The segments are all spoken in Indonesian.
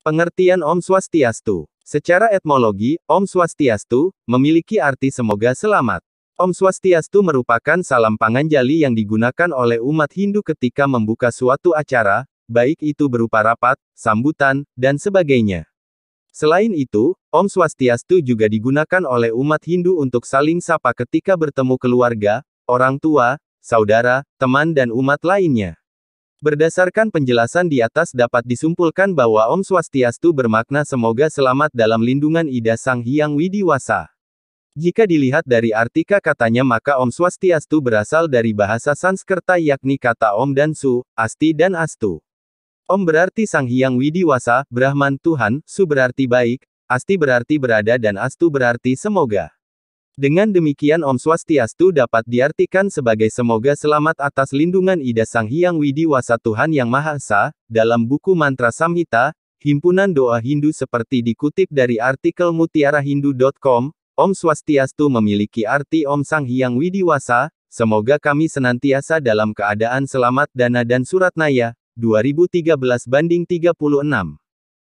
Pengertian Om Swastiastu. Secara etmologi, Om Swastiastu memiliki arti semoga selamat. Om Swastiastu merupakan salam panganjali yang digunakan oleh umat Hindu ketika membuka suatu acara, baik itu berupa rapat, sambutan, dan sebagainya. Selain itu, Om Swastiastu juga digunakan oleh umat Hindu untuk saling sapa ketika bertemu keluarga, orang tua, saudara, teman dan umat lainnya. Berdasarkan penjelasan di atas dapat disimpulkan bahwa Om Swastiastu bermakna semoga selamat dalam lindungan Ida Sang Hyang Widiwasa. Jika dilihat dari artika katanya maka Om Swastiastu berasal dari bahasa Sanskerta yakni kata Om dan Su, Asti dan Astu. Om berarti Sang Hyang Widiwasa, Brahman Tuhan, Su berarti baik, Asti berarti berada dan Astu berarti semoga. Dengan demikian Om Swastiastu dapat diartikan sebagai semoga selamat atas lindungan Ida Sang Hyang Widiwasa Tuhan Yang Maha Esa, dalam buku Mantra Samhita, Himpunan Doa Hindu seperti dikutip dari artikel mutiarahindu.com, Om Swastiastu memiliki arti Om Sang Hyang Widiwasa, semoga kami senantiasa dalam keadaan selamat Dana dan surat naya 2013 banding 36.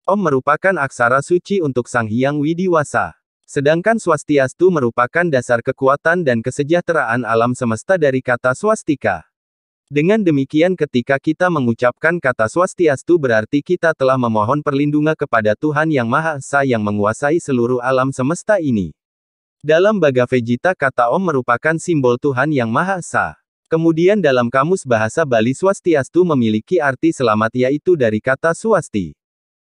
Om merupakan aksara suci untuk Sang Hyang Widiwasa. Sedangkan swastiastu merupakan dasar kekuatan dan kesejahteraan alam semesta dari kata swastika. Dengan demikian ketika kita mengucapkan kata swastiastu berarti kita telah memohon perlindungan kepada Tuhan Yang Maha Esa yang menguasai seluruh alam semesta ini. Dalam Baga Vejita kata Om merupakan simbol Tuhan Yang Maha Esa. Kemudian dalam Kamus Bahasa Bali swastiastu memiliki arti selamat yaitu dari kata swasti.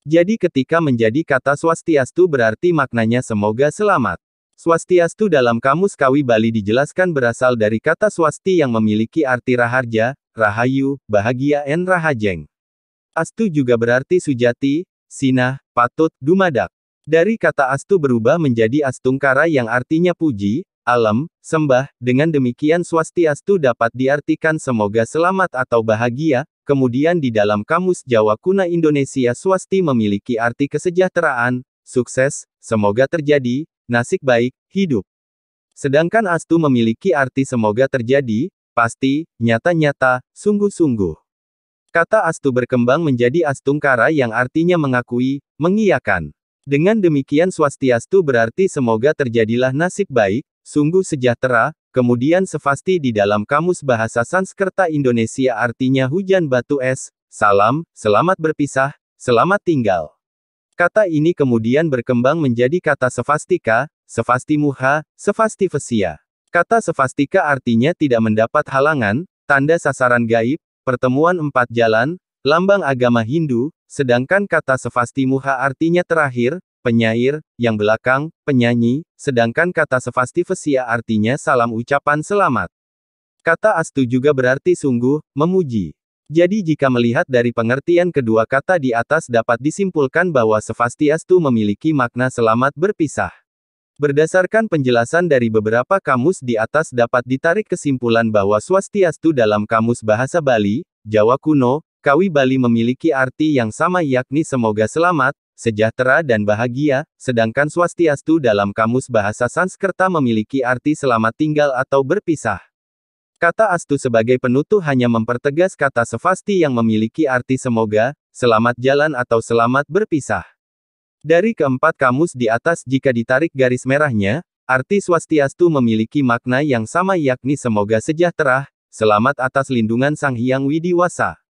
Jadi ketika menjadi kata swastiastu berarti maknanya semoga selamat. Swastiastu dalam Kamus Kawi Bali dijelaskan berasal dari kata swasti yang memiliki arti raharja, rahayu, bahagia en rahajeng. Astu juga berarti sujati, sinah, patut, dumadak. Dari kata astu berubah menjadi astungkara yang artinya puji, alam, sembah, dengan demikian swastiastu dapat diartikan semoga selamat atau bahagia, kemudian di dalam kamus Jawa Kuna Indonesia swasti memiliki arti kesejahteraan, sukses, semoga terjadi, nasib baik, hidup. Sedangkan astu memiliki arti semoga terjadi, pasti, nyata-nyata, sungguh-sungguh. Kata astu berkembang menjadi astungkara yang artinya mengakui, mengiyakan. Dengan demikian swastiastu berarti semoga terjadilah nasib baik, sungguh sejahtera, kemudian sefasti di dalam kamus bahasa Sanskerta Indonesia artinya hujan batu es, salam, selamat berpisah, selamat tinggal. Kata ini kemudian berkembang menjadi kata sefastika, sefastimuha, sefastifesia. Kata sefastika artinya tidak mendapat halangan, tanda sasaran gaib, pertemuan empat jalan, lambang agama Hindu, sedangkan kata sefastimuha artinya terakhir, penyair, yang belakang, penyanyi, sedangkan kata sefastivesia artinya salam ucapan selamat. Kata astu juga berarti sungguh, memuji. Jadi jika melihat dari pengertian kedua kata di atas dapat disimpulkan bahwa sefastiastu memiliki makna selamat berpisah. Berdasarkan penjelasan dari beberapa kamus di atas dapat ditarik kesimpulan bahwa swastiastu dalam kamus bahasa Bali, Jawa kuno, Kawi Bali memiliki arti yang sama yakni semoga selamat, sejahtera dan bahagia, sedangkan swastiastu dalam kamus bahasa Sanskerta memiliki arti selamat tinggal atau berpisah. Kata astu sebagai penutup hanya mempertegas kata sevasti yang memiliki arti semoga, selamat jalan atau selamat berpisah. Dari keempat kamus di atas jika ditarik garis merahnya, arti swastiastu memiliki makna yang sama yakni semoga sejahtera, selamat atas lindungan Sang Hyang Widiwasa.